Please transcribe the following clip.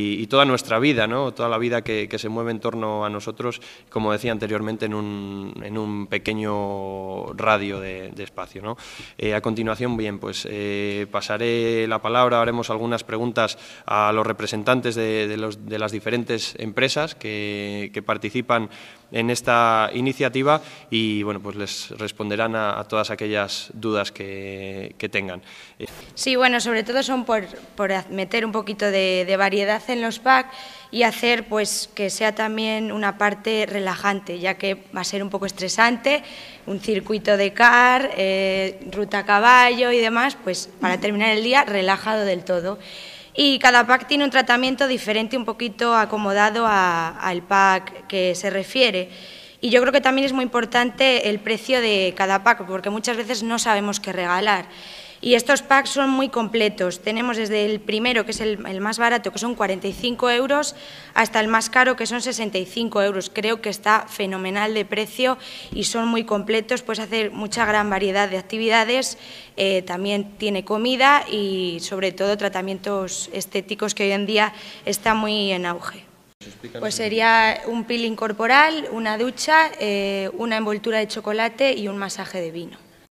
y, toda nuestra vida, ¿no? toda la vida que, se mueve en torno a nosotros, como decía anteriormente, en un, en un pequeño radio de, espacio. Eh, a continuación, bien, pues eh, pasaré la palabra, haremos algunas preguntas a los representantes de, los, de las diferentes empresas que, participan en esta iniciativa y bueno, pues les responderán a, todas aquellas dudas que, que, tengan. Sí, bueno, sobre todo son por, por meter un poquito de variedad en los packs y hacer pues que sea también una parte relajante, ya que va a ser un poco estresante, un circuito de car, eh, ruta a caballo y demás, pues para terminar el día relajado del todo. Y cada pack tiene un tratamiento diferente, un poquito acomodado al pack que se refiere. Y yo creo que también es muy importante el precio de cada pack, porque muchas veces no sabemos qué regalar. Y estos packs son muy completos. Tenemos desde el primero, que es el, más barato, que son 45 euros, hasta el más caro, que son 65 euros. Creo que está fenomenal de precio y son muy completos. Puedes hacer mucha gran variedad de actividades. Eh, también tiene comida y, sobre todo, tratamientos estéticos que hoy en día está muy en auge. Pues sería un peeling corporal, una ducha, eh, una envoltura de chocolate y un masaje de vino.